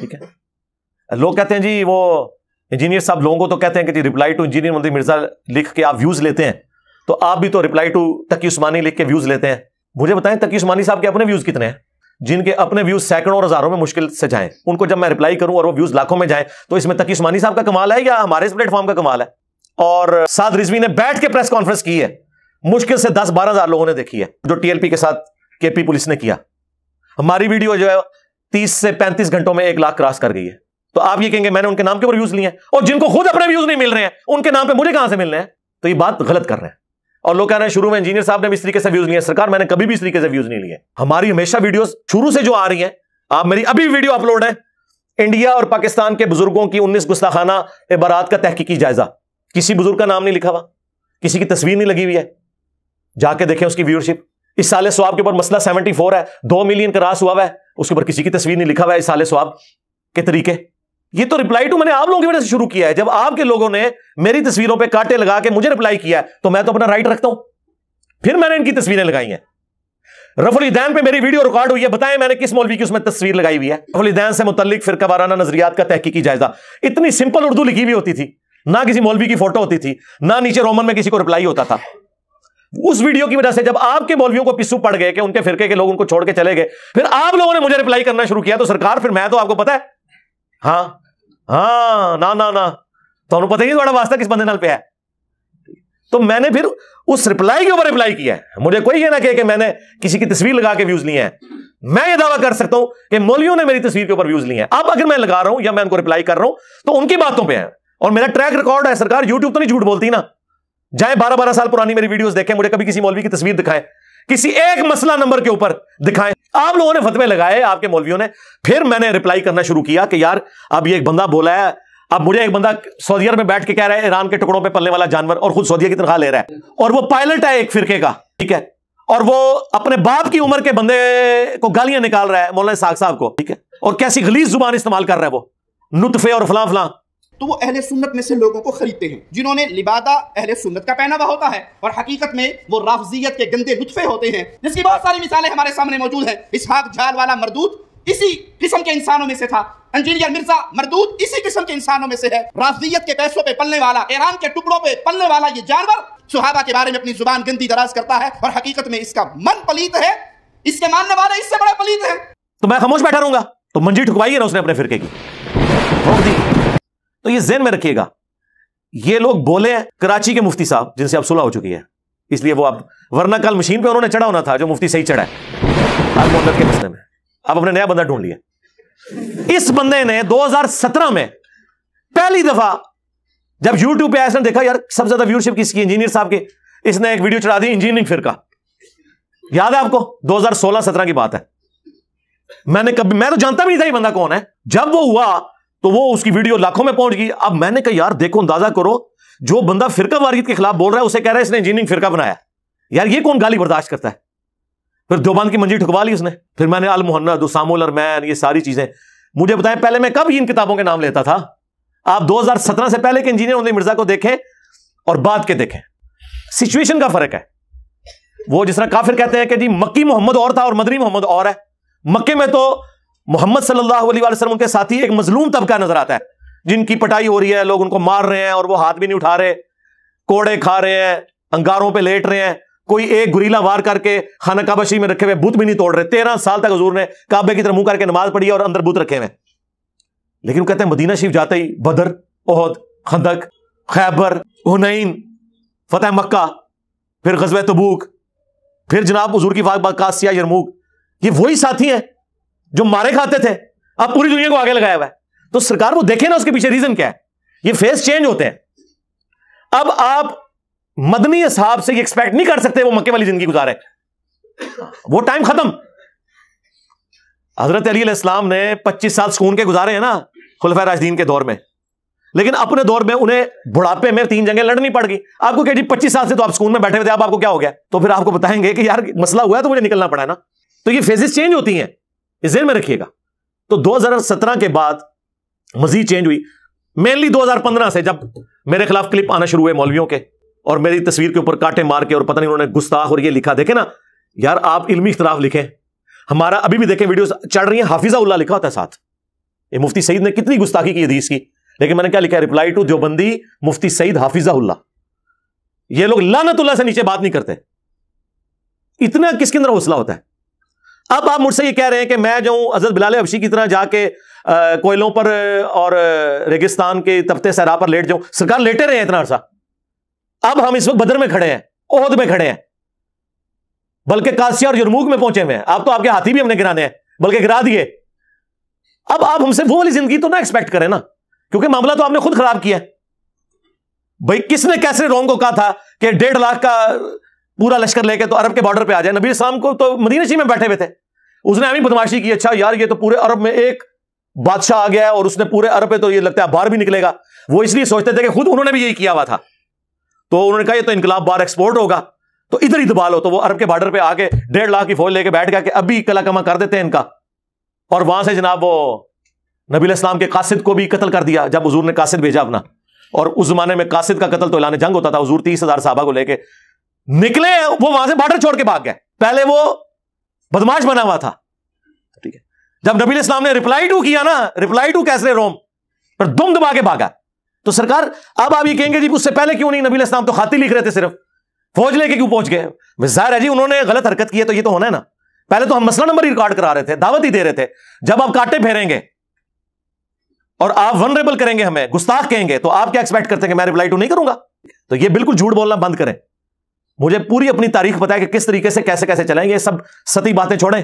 ठीक है लोग कहते हैं जी वो इंजीनियर साहब लोगों को तो कहते हैं कि जी रिप्लाई टू इंजीनियर मंत्री मिर्जा लिख के आप व्यूज लेते हैं तो आप भी तो रिप्लाई टू तकी उस्मानी लिख के व्यूज लेते हैं मुझे बताएं तकी उस्मानी साहब के अपने व्यूज कितने हैं जिनके अपने व्यूज सैकड़ों और हजारों में मुश्किल से जाएं उनको जब मैं रिप्लाई करूं और वो व्यूज लाखों में जाएं तो इसमें तकी उस्मानी साहब का कमाल है या हमारे इस प्लेटफॉर्म का कमाल है और साध रिजवी ने बैठ के प्रेस कॉन्फ्रेंस की है मुश्किल से दस बारह लोगों ने देखी है जो टीएलपी के साथ केपी पुलिस ने किया हमारी वीडियो जो है तीस से पैंतीस घंटों में एक लाख क्रॉस कर गई है तो आप ये कहेंगे मैंने उनके नाम के ऊपर व्यूज लिए हैं और जिनको खुद अपने व्यूज नहीं मिल रहे हैं उनके नाम पे मुझे कहां से मिल रहे हैं तो ये बात गलत कर रहे हैं और लोग कह रहे हैं शुरू में इंजीनियर साहब ने भी इस तरीके से व्यूज लिए सरकार मैंने कभी भी इस तरीके से व्यूज नहीं लिए हमारी हमेशा वीडियो शुरू से जो आ रही है आप मेरी अभी वीडियो अपलोड है इंडिया और पाकिस्तान के बुजुर्गों की उन्नीस गुस्ताखाना इबारात का तहकीकी जायजा किसी बुजुर्ग का नाम नहीं लिखा हुआ किसी की तस्वीर नहीं लगी हुई है जाके देखें उसकी व्यूअरशिप इस साल स्वाब के ऊपर मसला फोर है दो मिलियन का रास हुआ है उसके ऊपर किसी की तस्वीर नहीं लिखा हुआ है साले स्वाब के तरीके ये तो रिप्लाई टू मैंने आप लोगों की वजह से शुरू किया है जब आपके लोगों ने मेरी तस्वीरों पर कांटे लगा के मुझे रिप्लाई किया है तो मैं तो अपना राइट रखता हूं फिर मैंने इनकी तस्वीरें लगाई हैं रफुल दैन पे मेरी वीडियो रिकॉर्ड हुई है बताएं मैंने किस मौलवी की उसमें तस्वीर लगाई हुई है रफुल दैन से मुतलिक फिर वाराना नजरियात का तहकीकी जायजा इतनी सिंपल उर्दू लिखी हुई होती थी ना किसी मौलवी की फोटो होती थी ना नीचे रोमन में किसी को रिप्लाई होता था उस वीडियो की वजह से जब आपके मौलवियों को पिस्सू पड़ गए कि उनके फिरके के लोग उनको छोड़ के चले गए फिर आप लोगों ने मुझे रिप्लाई करना शुरू किया तो सरकार फिर मैं तो आपको पता है हाँ हाँ ना ना ना तो पता ही थोड़ा वास्ता किस बंदे नाल पे है तो मैंने फिर उस रिप्लाई के ऊपर रिप्लाई किया मुझे कोई ये ना कहे कि मैंने किसी की तस्वीर लगा के व्यूज लिए हैं मैं ये दावा कर सकता हूं कि मौलियों ने मेरी तस्वीर के ऊपर व्यूज लिए हैं अब अगर मैं लगा रहा हूं या मैं उनको रिप्लाई कर रहा हूं तो उनकी बातों पे है और मेरा ट्रैक रिकॉर्ड है सरकार यूट्यूब तो नहीं झूठ बोलती ना जाए बारह बारह साल पुरानी मेरी वीडियोस देखें मुझे कभी किसी मौलवी की तस्वीर दिखाएं किसी एक मसला नंबर के ऊपर दिखाएं आप लोगों ने फतवे लगाए आपके मौलवियों ने फिर मैंने रिप्लाई करना शुरू किया कि यार अब ये एक बंदा बोला है अब मुझे एक बंदा सऊदी अरब में बैठ के कह रहा है ईरान के टुकड़ों पे पलने वाला जानवर और खुद सऊदिया की तनखा ले रहा है और वो पायलट है एक फिरके का ठीक है और वो अपने बाप की उम्र के बंदे को गालियां निकाल रहा है मौलाना साग साहब को ठीक है और कैसी गलीस जुबान इस्तेमाल कर रहा है वो नुतफे और फलां फलां तो वो अहले सुन्नत में से लोगों को खरीदते हैं जिन्होंने लिबादा अहले सुन्नत का पहनावा होता है और हकीकत में वो राफजियत के गंदे लुत्फे होते हैं जिसकी बहुत सारी मिसालें हमारे सामने मौजूद है इसहाक झाल वाला मरदूत इसी किस्म के इंसानों में से था इंजीनियर मिर्जा मरदूत इसी किस्म के इंसानों में से है राफजियत के पैसों पे पलने वाला ईरान के टुकड़ों पे पलने वाला ये जानवर सुहाबा के बारे में अपनी जुबान गंदी दराज करता है और हकीकत में इसका मन पलीत है इसके मानने वाले इससे बड़ा पलीत है तो मैं खामोश बैठा रहूंगा तो मंजी ठुकवाई है ना उसने अपने फिरके की तो ये जेन में रखिएगा ये लोग बोले कराची के मुफ्ती साहब जिनसे आप सुलह हो चुकी है इसलिए वो आप वरना कल मशीन पे उन्होंने चढ़ा होना था जो मुफ्ती सही चढ़ा है आज मोहम्मद के मसले में आप अपने नया बंदा ढूंढ लिया इस बंदे ने 2017 में पहली दफा जब यूट्यूब पे आया इसने देखा यार सबसे ज्यादा व्यूअरशिप किसकी इंजीनियर साहब के इसने एक वीडियो चढ़ा दी इंजीनियरिंग फिर का याद है आपको 2016-17 की बात है मैंने कभी मैं तो जानता भी नहीं था ये बंदा कौन है जब वो हुआ तो वो उसकी वीडियो लाखों में पहुंच गई अब मैंने कहा यार देखो अंदाजा करो जो बंदा फिरका वारियत के खिलाफ बोल रहा है उसे कह रहा है इसने इंजीनियरिंग फिरका बनाया यार ये कौन गाली बर्दाश्त करता है फिर दोबान की मंजी ठुकवा ली उसने फिर मैंने अल मोहन्नद उसामुल मैन ये सारी चीजें मुझे बताया पहले मैं कब ही इन किताबों के नाम लेता था आप 2017 से पहले के इंजीनियर उन्हें मिर्जा को देखें और बाद के देखें सिचुएशन का फर्क है वो जिस तरह काफिर कहते हैं कि जी मक्की मोहम्मद और था और मदरी मोहम्मद और है मक्के में तो मोहम्मद सल्लल्लाहु अलैहि वसल्लम उनके साथी एक मजलूम तबका नजर आता है जिनकी पटाई हो रही है लोग उनको मार रहे हैं और वो हाथ भी नहीं उठा रहे कोड़े खा रहे हैं अंगारों पे लेट रहे हैं कोई एक गुरीला वार करके खाना काबाशी में रखे हुए बुत भी नहीं तोड़ रहे तेरह साल तक हजूर ने काबे की तरह मुंह करके नमाज पढ़ी और अंदर बुत रखे हुए लेकिन कहते हैं मदीना शरीफ जाते ही बदर ओहद खंदक खैबर हुनैन फतेह मक्का फिर गजब तबूक फिर जनाब हजूर की वाकबाकासिया यरमूक ये वही साथी हैं जो मारे खाते थे अब पूरी दुनिया को आगे लगाया हुआ है तो सरकार वो देखे ना उसके पीछे रीजन क्या है ये फेस चेंज होते हैं अब आप मदनी हिसाब से एक्सपेक्ट नहीं कर सकते वो मक्के वाली जिंदगी गुजारे वो टाइम खत्म हजरत अली इस्लाम ने 25 साल सुकून के गुजारे हैं ना खुलफा राजदीन के दौर में लेकिन अपने दौर में उन्हें बुढ़ापे में तीन जंगें लड़नी पड़ गई आपको कह जी पच्चीस साल से तो आप स्कूल में बैठे हुए थे आप आपको क्या हो गया तो फिर आपको बताएंगे कि यार मसला हुआ है तो मुझे निकलना पड़ा ना तो ये फेजेस चेंज होती हैं जेल में रखिएगा तो 2017 के बाद मजीद चेंज हुई मेनली 2015 से जब मेरे खिलाफ क्लिप आना शुरू हुए मौलवियों के और मेरी तस्वीर के ऊपर कांटे मार के और पता नहीं उन्होंने गुस्ताख और ये लिखा देखे ना यार आप इलमी इख्तराफ लिखें हमारा अभी भी देखें वीडियो चढ़ रही है हाफिजा उल्ला लिखा होता है साथ ये मुफ्ती सईद ने कितनी गुस्ताखी की हदीस की लेकिन मैंने क्या लिखा है रिप्लाई टू देवबंदी मुफ्ती सईद हाफिजा उल्ला ये लोग लानतुल्ला से नीचे बात नहीं करते इतना किसके अंदर हौसला होता है अब आप मुझसे ये कह रहे हैं कि मैं जो अजर बिलाल अबशी की तरह जाके कोयलों पर और रेगिस्तान के तपते सहरा पर लेट जाऊं सरकार लेटे रहे हैं इतना अरसा अब हम इस वक्त बदर में खड़े हैं ओहद में खड़े हैं बल्कि कासिया और यरमूक में पहुंचे हुए हैं आप तो आपके हाथी भी हमने गिराने हैं बल्कि गिरा दिए अब आप हमसे वो वाली जिंदगी तो ना एक्सपेक्ट करें ना क्योंकि मामला तो आपने खुद खराब किया है भाई किसने कैसे रोंग को कहा था कि डेढ़ लाख का पूरा लश्कर लेके तो अरब के बॉर्डर पे आ जाए नबी इस्लाम को तो मदीनशी में बैठे हुए थे उसने अभी बदमाशी की अच्छा यार ये तो पूरे अरब में एक बादशाह आ गया है और उसने पूरे अरब पे तो ये लगता है बाहर भी निकलेगा वो इसलिए सोचते थे कि खुद उन्होंने भी यही किया हुआ था तो उन्होंने कहा ये तो इनकलाब बार एक्सपोर्ट होगा तो इधर ही दबा लो तो वो अरब के बॉर्डर पे आके डेढ़ लाख की फौज लेके बैठ गया कि अभी कला कमा कर देते हैं इनका और वहां से जनाब वो नबील इस्लाम के कासिद को भी कत्ल कर दिया जब हजूर ने कासिद भेजा अपना और उस जमाने में कासिद का कत्ल तो ऐलान जंग होता था हजूर तीस हजार साहबा को लेके निकले वो वहां से बॉर्डर छोड़ के भाग गए पहले वो बदमाश बना हुआ था ठीक है जब नबी इस्लाम ने रिप्लाई टू किया ना रिप्लाई टू कैसे रोम पर दुम दबा के भागा तो सरकार अब आप ये कहेंगे जी उससे पहले क्यों नहीं नबी इस्लाम तो खाती लिख रहे थे सिर्फ फौज लेके क्यों पहुंच गए जाहिर है जी उन्होंने गलत हरकत की है तो ये तो होना है ना पहले तो हम मसला नंबर ही रिकॉर्ड करा रहे थे दावत ही दे रहे थे जब आप कांटे फेरेंगे और आप वनरेबल करेंगे हमें गुस्ताख कहेंगे तो आप क्या एक्सपेक्ट करते हैं मैं रिप्लाई टू नहीं करूंगा तो ये बिल्कुल झूठ बोलना बंद करें मुझे पूरी अपनी तारीख बताया कि किस तरीके से कैसे कैसे चलाएंगे सब सती बातें छोड़ें